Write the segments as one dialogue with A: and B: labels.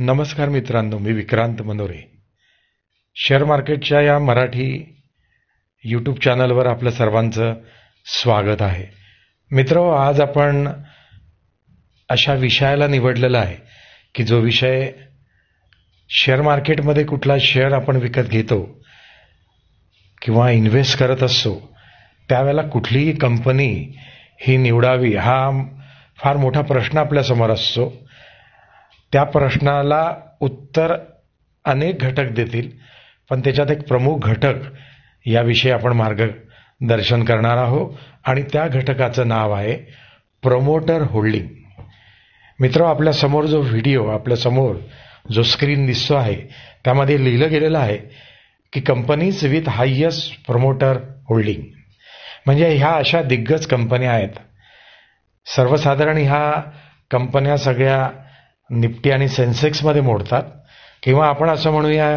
A: नमस्कार मित्रांनो मी विक्रांत मनोरे शेअर मार्केटच्या या मराठी यूट्यूब चॅनलवर आपलं सर्वांचं स्वागत आहे मित्र आज आपण अशा विषयाला निवडलेला आहे की जो विषय शेअर मार्केटमध्ये कुठला शेअर आपण विकत घेतो किंवा इन्व्हेस्ट करत असतो त्यावेळेला कुठलीही कंपनी ही निवडावी हा फार मोठा प्रश्न आपल्यासमोर असतो त्या प्रश्नाला उत्तर अनेक घटक देतील पण त्याच्यात एक प्रमुख घटक याविषयी आपण मार्गदर्शन करणार आहोत आणि त्या घटकाचं नाव आहे प्रमोटर होल्डिंग मित्र आपल्या समोर जो व्हिडिओ आपल्या समोर जो स्क्रीन दिसतो आहे त्यामध्ये लिहिलं गेलेलं आहे की companies with highest promoter holding म्हणजे ह्या अशा दिग्गज कंपन्या आहेत सर्वसाधारण ह्या कंपन्या सगळ्या निफ्टी आणि सेन्सेक्समध्ये मोडतात किंवा आपण असं म्हणूया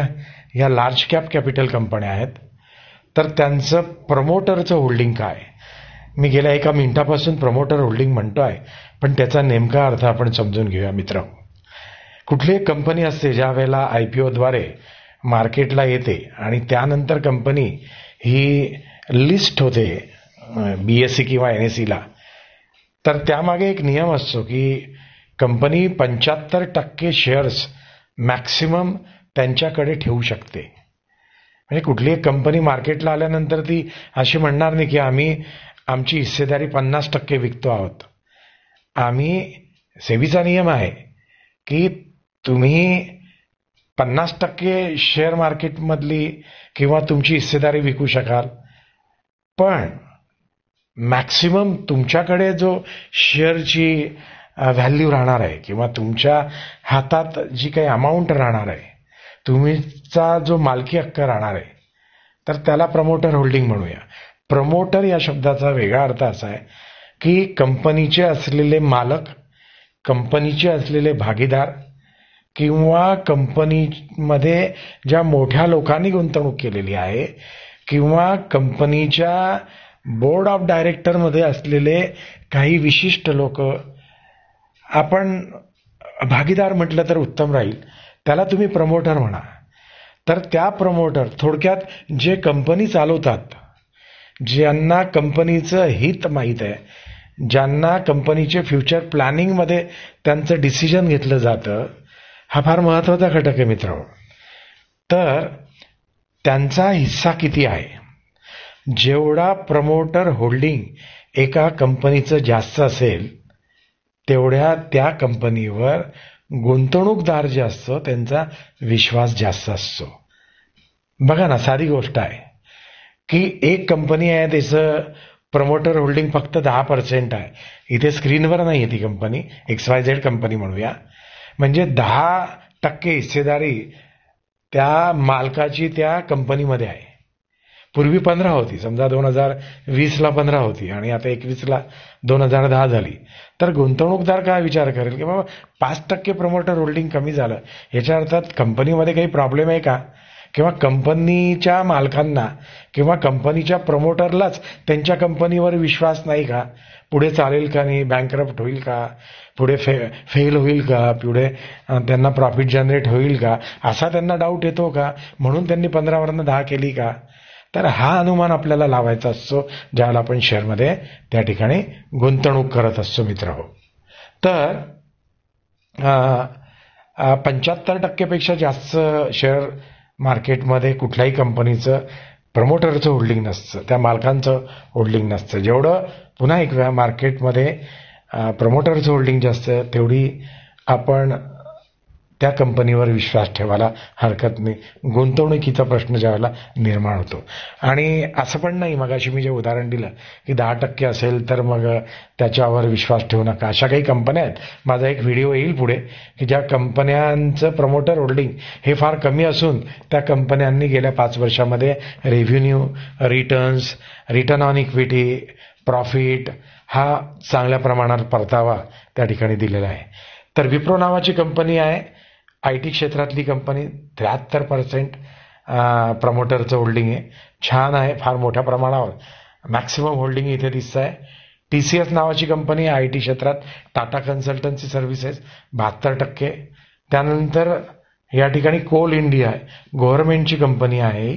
A: या लार्ज कॅप कॅपिटल कंपन्या आहेत तर त्यांचं प्रमोटरचं होल्डिंग काय मी गेल्या एका मिनिटापासून प्रमोटर होल्डिंग म्हणतो आहे पण त्याचा नेमका अर्थ आपण समजून घेऊया मित्र कुठली एक कंपनी असते ज्या वेळेला आय पी ओद्वारे मार्केटला येते आणि त्यानंतर कंपनी ही लिस्ट होते बी एस सी किंवा एन एस सीला e तर त्यामागे एक नियम असतो की कंपनी पंच्याहत्तर टक्के शेअर्स मॅक्सिमम त्यांच्याकडे ठेवू शकते म्हणजे कुठलीही कंपनी मार्केटला आल्यानंतर ती अशी म्हणणार नाही की आम्ही आमची हिस्सेदारी पन्नास टक्के विकतो आहोत आम्ही सेवीचा नियम आहे की तुम्ही पन्नास टक्के शेअर मार्केटमधली किंवा तुमची हिस्सेदारी विकू शकाल पण मॅक्सिमम तुमच्याकडे जो शेअरची व्हॅल्यू राहणार आहे किंवा तुमच्या हातात जी काही अमाऊंट राहणार आहे तुम्हीचा जो मालकी हक्क राहणार आहे तर त्याला प्रमोटर होल्डिंग म्हणूया प्रमोटर या शब्दाचा वेगळा अर्थ असा आहे की कंपनीचे असलेले मालक कंपनीचे असलेले भागीदार किंवा कंपनीमध्ये ज्या मोठ्या लोकांनी गुंतवणूक केलेली आहे किंवा कंपनीच्या बोर्ड ऑफ डायरेक्टरमध्ये असलेले काही विशिष्ट लोक आपण भागीदार म्हटलं तर उत्तम राहील त्याला तुम्ही प्रमोटर म्हणा तर त्या प्रमोटर थोडक्यात जे कंपनी चालवतात ज्यांना कंपनीचं हित माहीत आहे ज्यांना कंपनीचे फ्युचर प्लॅनिंगमध्ये त्यांचं डिसिजन घेतलं जातं हा फार महत्त्वाचा घटक आहे मित्र तर त्यांचा हिस्सा किती आहे जेवढा प्रमोटर होल्डिंग एका कंपनीचं जास्त असेल तेवढ्या त्या कंपनीवर गुंतवणूकदार जे असतो त्यांचा विश्वास जास्त असतो बघा ना साधी गोष्ट आहे की एक कंपनी आहे त्याचं प्रमोटर होल्डिंग फक्त दहा पर्सेंट आहे इथे स्क्रीनवर नाही आहे ती company X Y Z company म्हणूया म्हणजे दहा टक्के हिस्सेदारी त्या मालकाची त्या कंपनीमध्ये आहे पूर्वी पंधरा होती समजा दोन हजार वीसला पंधरा होती आणि आता एकवीसला दोन हजार दहा झाली तर गुंतवणूकदार काय विचार करेल की बाबा पाच टक्के प्रमोटर होल्डिंग कमी झालं याच्या अर्थात कंपनीमध्ये काही प्रॉब्लेम आहे का किंवा कंपनीच्या मालकांना किंवा कंपनीच्या प्रमोटरलाच त्यांच्या कंपनीवर विश्वास नाही का पुढे चालेल का नाही बँकरप्ट होईल का पुढे फे फेल होईल का पुढे त्यांना प्रॉफिट जनरेट होईल का असा त्यांना डाऊट येतो का म्हणून त्यांनी पंधरावरनं दहा केली का तर हा अनुमान आपल्याला लावायचा असतो ज्याला आपण शेअरमध्ये त्या ठिकाणी गुंतवणूक करत असतो मित्र हो तर पंच्याहत्तर टक्केपेक्षा जास्त शेअर मार्केटमध्ये कुठल्याही कंपनीचं प्रमोटरचं होल्डिंग नसतं त्या मालकांचं होल्डिंग नसतं जेवढं पुन्हा एक वेळा मार्केटमध्ये प्रमोटरचं होल्डिंग जास्त तेवढी आपण त्या कंपनीवर विश्वास ठेवायला हरकत नाही गुंतवणुकीचा प्रश्न ज्यावेळेला निर्माण होतो आणि असं पण नाही मगाशी मी जे उदाहरण दिलं की दहा टक्के असेल तर मग त्याच्यावर विश्वास ठेवू नका अशा काही कंपन्या आहेत माझा एक व्हिडिओ येईल पुढे की ज्या कंपन्यांचं प्रमोटर होल्डिंग हे फार कमी असून त्या कंपन्यांनी गेल्या पाच वर्षामध्ये revenue returns return on equity profit हा चांगल्या प्रमाणात परतावा त्या ठिकाणी दिलेला आहे तर विप्रो नावाची कंपनी आहे आय टी क्षेत्रातली कंपनी त्र्याहत्तर पर्सेंट प्रमोटरचं होल्डिंग आहे छान आहे फार मोठ्या प्रमाणावर मॅक्सिमम होल्डिंग इथे दिसतं आहे टी सी एस नावाची कंपनी आय टी क्षेत्रात टाटा कन्सल्टन्सी सर्व्हिसेस बहात्तर टक्के त्यानंतर या ठिकाणी कोल इंडिया आहे गव्हर्मेंटची कंपनी आहे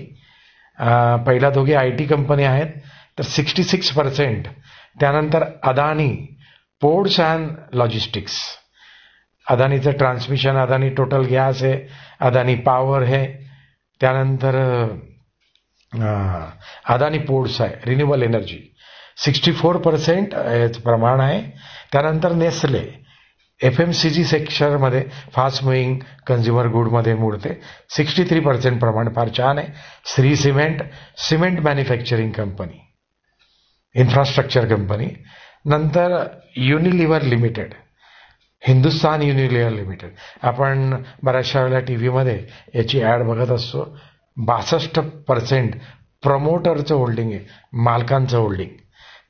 A: पहिल्या दोघे आय टी कंपनी आहेत तर सिक्स्टी सिक्स पर्सेंट त्यानंतर अदानी पोर्ट्स अँड लॉजिस्टिक्स अदानीचं ट्रान्समिशन अदानी टोटल गॅस आहे अदानी पॉवर आहे त्यानंतर अदानी पोर्ट्स आहे renewable energy sixty four percent प्रमाण आहे त्यानंतर Nestle F M C G fast moving consumer गुडमध्ये मोडते सिक्स्टी थ्री पर्सेंट प्रमाण फार छान आहे Shree cement cement manufacturing company infrastructure company नंतर Unilever limited Hindustan Unilever limited आपण बऱ्याचशा वेळेला टी व्हीमध्ये याची ॲड बघत असतो बासष्ट पर्सेंट प्रमोटरचं होल्डिंग आहे मालकांचं होल्डिंग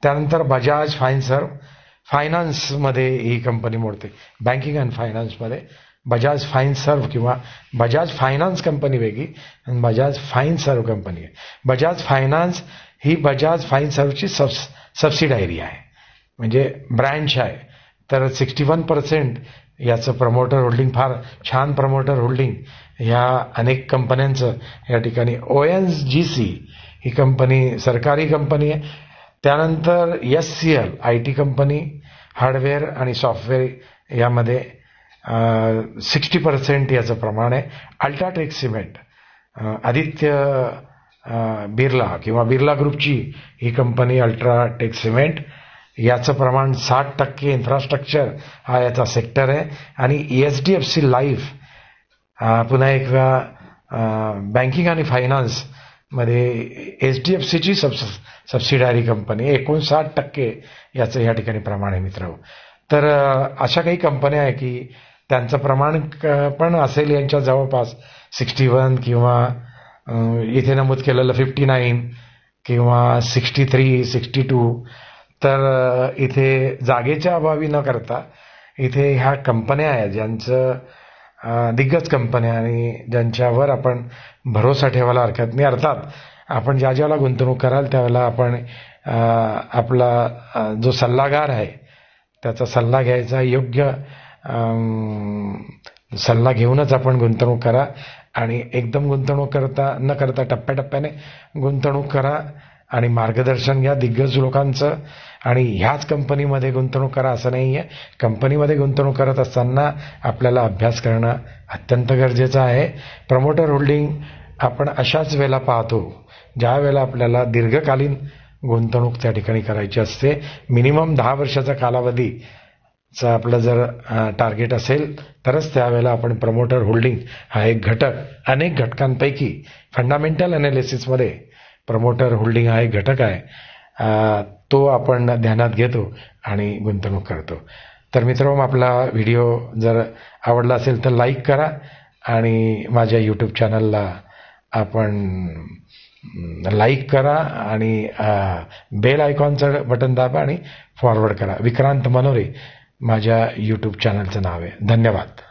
A: त्यानंतर बजाज सर्व फायनान्समध्ये ही कंपनी मोडते बँकिंग अँड फायनान्समध्ये बजाज फाईन सर्व किंवा बजाज फायनान्स कंपनी वेगळी आणि बजाज फाईन सर्व कंपनी आहे बजाज फायनान्स ही बजाज फाईन सर्वची सबस सबसिडायरी आहे म्हणजे ब्रँच आहे तर सिक्स्टी वन पर्सेंट याचं प्रमोटर होल्डिंग फार छान प्रमोटर होल्डिंग ह्या अनेक कंपन्यांचं या ठिकाणी ओ एन जी सी ही कंपनी सरकारी कंपनी आहे त्यानंतर S C L I T company hardware आणि सॉफ्टवेअर यामध्ये सिक्स्टी पर्सेंट याचं प्रमाण आहे अल्ट्राटेक सिमेंट आदित्य बिर्ला किंवा बिर्ला ग्रुपची ही कंपनी अल्ट्राटेक सिमेंट याचं प्रमाण साठ टक्के इन्फ्रास्ट्रक्चर हा याचा सेक्टर आहे आणि H D F C life पुन्हा एक बँकिंग आणि फायनान्स मध्ये एच डी एफ सीची सबस सबसिडारी कंपनी एकोणसाठ टक्के याचं या ठिकाणी प्रमाण आहे मित्र तर अशा काही कंपन्या आहे की त्यांचं प्रमाण पण असेल यांच्या जवळपास सिक्स्टी वन किंवा इथे नमूद केलेलं फिफ्टी नाईन किंवा सिक्स्टी थ्री सिक्स्टी टू तर इथे जागेच्या अभावी न करता इथे ह्या कंपन्या आहेत ज्यांचं दिग्गज कंपन्या आणि ज्यांच्यावर आपण भरोसा ठेवायला हरकत नाही अर्थात आपण ज्या ज्याला गुंतवणूक कराल त्यावेळेला आपण आपला जो सल्लागार आहे त्याचा सल्ला घ्यायचा योग्य सल्ला घेऊनच आपण गुंतवणूक करा आणि एकदम गुंतवणूक करता न करता टप्प्याटप्प्याने गुंतवणूक करा आणि मार्गदर्शन घ्या दिग्गज लोकांचं आणि ह्याच कंपनीमध्ये गुंतवणूक करा असं नाही आहे कंपनीमध्ये गुंतवणूक करत असताना आपल्याला अभ्यास करणं अत्यंत गरजेचं आहे प्रमोटर होल्डिंग आपण अशाच वेळेला पाहतो ज्या वेळेला आपल्याला दीर्घकालीन गुंतवणूक त्या ठिकाणी करायची असते मिनिमम दहा वर्षाचा कालावधी चा आपलं जर टार्गेट असेल तरच त्यावेळेला आपण प्रमोटर होल्डिंग हा एक घटक अनेक घटकांपैकी फंडामेंटल अनालिसिसमध्ये प्रमोटर होल्डिंग हा एक घटक आहे तो आपण ध्यानात घेतो आणि गुंतवणूक करतो तर मित्रो आपला व्हिडिओ जर आवडला असेल तर लाईक करा आणि माझ्या यूट्यूब चॅनलला आपण लाईक करा आणि बेल आयकॉनचं बटन दाबा आणि फॉरवर्ड करा विक्रांत मनोरे माझ्या यूट्यूब चॅनलचं नाव आहे धन्यवाद